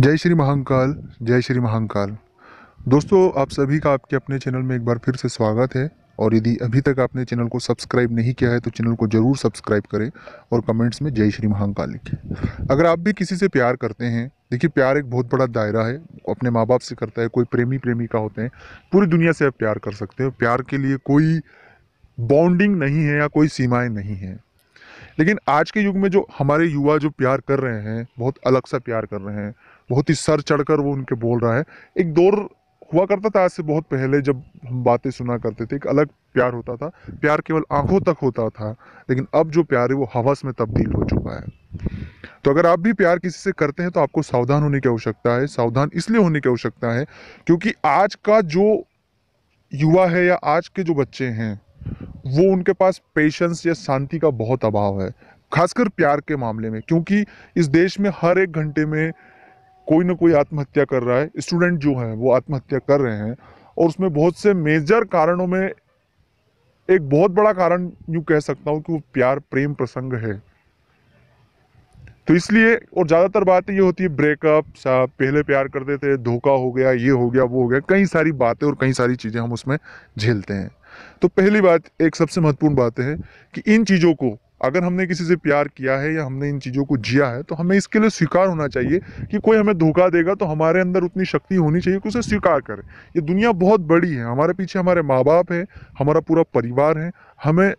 जय श्री महाकाल जय श्री महाकाल दोस्तों आप सभी का आपके अपने चैनल में एक बार फिर से स्वागत है और यदि अभी तक आपने चैनल को सब्सक्राइब नहीं किया है तो चैनल को ज़रूर सब्सक्राइब करें और कमेंट्स में जय श्री महाकाल लिखें अगर आप भी किसी से प्यार करते हैं देखिए प्यार एक बहुत बड़ा दायरा है अपने माँ बाप से करता है कोई प्रेमी प्रेमिका होते हैं पूरी दुनिया से आप प्यार कर सकते हो प्यार के लिए कोई बॉन्डिंग नहीं है या कोई सीमाएँ नहीं हैं लेकिन आज के युग में जो हमारे युवा जो प्यार कर रहे हैं बहुत अलग सा प्यार कर रहे हैं बहुत ही सर चढ़कर वो उनके बोल रहा है एक दौर हुआ करता था आज से बहुत पहले जब हम बातें सुना करते थे एक अलग प्यार होता था प्यार केवल आंखों तक होता था लेकिन अब जो प्यार है वो हवस में तब्दील हो चुका है तो अगर आप भी प्यार किसी से करते हैं तो आपको सावधान होने की आवश्यकता है सावधान इसलिए होने की आवश्यकता है क्योंकि आज का जो युवा है या आज के जो बच्चे हैं वो उनके पास पेशेंस या शांति का बहुत अभाव है खासकर प्यार के मामले में क्योंकि इस देश में हर एक घंटे में कोई ना कोई आत्महत्या कर रहा है स्टूडेंट जो हैं वो आत्महत्या कर रहे हैं और उसमें बहुत से मेजर कारणों में एक बहुत बड़ा कारण यूँ कह सकता हूँ कि वो प्यार प्रेम प्रसंग है तो इसलिए और ज़्यादातर बातें ये होती है ब्रेकअप पहले प्यार करते थे धोखा हो गया ये हो गया वो हो गया कई सारी बातें और कई सारी चीज़ें हम उसमें झेलते हैं तो पहली बात एक सबसे महत्वपूर्ण बात है कि इन चीज़ों को अगर हमने किसी से प्यार किया है या हमने इन चीज़ों को जिया है तो हमें इसके लिए स्वीकार होना चाहिए कि कोई हमें धोखा देगा तो हमारे अंदर उतनी शक्ति होनी चाहिए कि उसे स्वीकार करें ये दुनिया बहुत बड़ी है हमारे पीछे हमारे माँ बाप हैं हमारा पूरा परिवार है हमें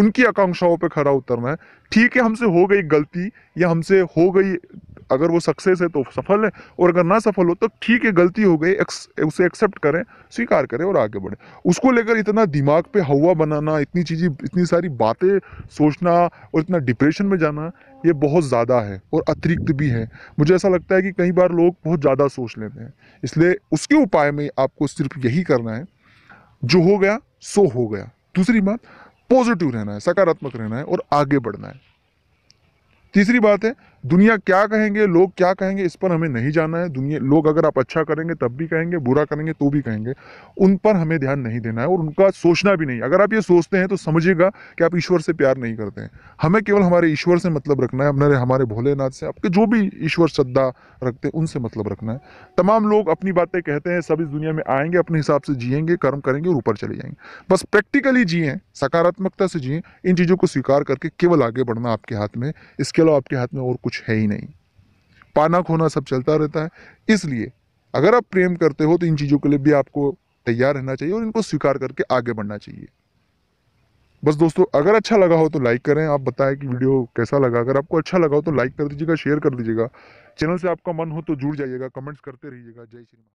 उनकी आकांक्षाओं पर खरा उतरना है ठीक है हमसे हो गई गलती या हमसे हो गई अगर वो सक्सेस है तो सफल है और अगर ना सफल हो तो ठीक है गलती हो गई उसे एक्सेप्ट करें स्वीकार करें और आगे बढ़ें उसको लेकर इतना दिमाग पे हवा बनाना इतनी चीज़ें इतनी सारी बातें सोचना और इतना डिप्रेशन में जाना ये बहुत ज़्यादा है और अतिरिक्त भी है मुझे ऐसा लगता है कि कई बार लोग बहुत ज़्यादा सोच लेते हैं इसलिए उसके उपाय में आपको सिर्फ यही करना है जो हो गया सो हो गया दूसरी बात पॉजिटिव रहना है सकारात्मक रहना है और आगे बढ़ना है तीसरी बात है दुनिया क्या कहेंगे लोग क्या कहेंगे इस पर हमें नहीं जाना है दुनिया लोग अगर आप अच्छा करेंगे तब भी कहेंगे बुरा करेंगे तो भी कहेंगे उन पर हमें ध्यान नहीं देना है और उनका सोचना भी नहीं अगर आप ये सोचते हैं तो समझिएगा कि आप ईश्वर से प्यार नहीं करते हैं हमें केवल हमारे ईश्वर से मतलब रखना है अपने हमारे भोलेनाथ से आपके जो भी ईश्वर श्रद्धा रखते हैं उनसे मतलब रखना है तमाम लोग अपनी बातें कहते हैं सब इस दुनिया में आएंगे अपने हिसाब से जियेंगे कर्म करेंगे और ऊपर चले जाएंगे बस प्रैक्टिकली जिए सकारात्मकता से जिए इन चीज़ों को स्वीकार करके केवल आगे बढ़ना आपके हाथ में इसके अलावा आपके हाथ में और कुछ कुछ है ही नहीं पाना खोना सब चलता रहता है इसलिए अगर आप प्रेम करते हो तो इन चीज़ों के लिए भी आपको तैयार रहना चाहिए और इनको स्वीकार करके आगे बढ़ना चाहिए बस दोस्तों अगर अच्छा लगा हो तो लाइक करें आप बताएं कि वीडियो कैसा लगा अगर आपको अच्छा लगा हो तो लाइक कर दीजिएगा शेयर कर दीजिएगा चैनल से आपका मन हो तो जुड़ जाइएगा कमेंट्स करते रहिएगा जय श्री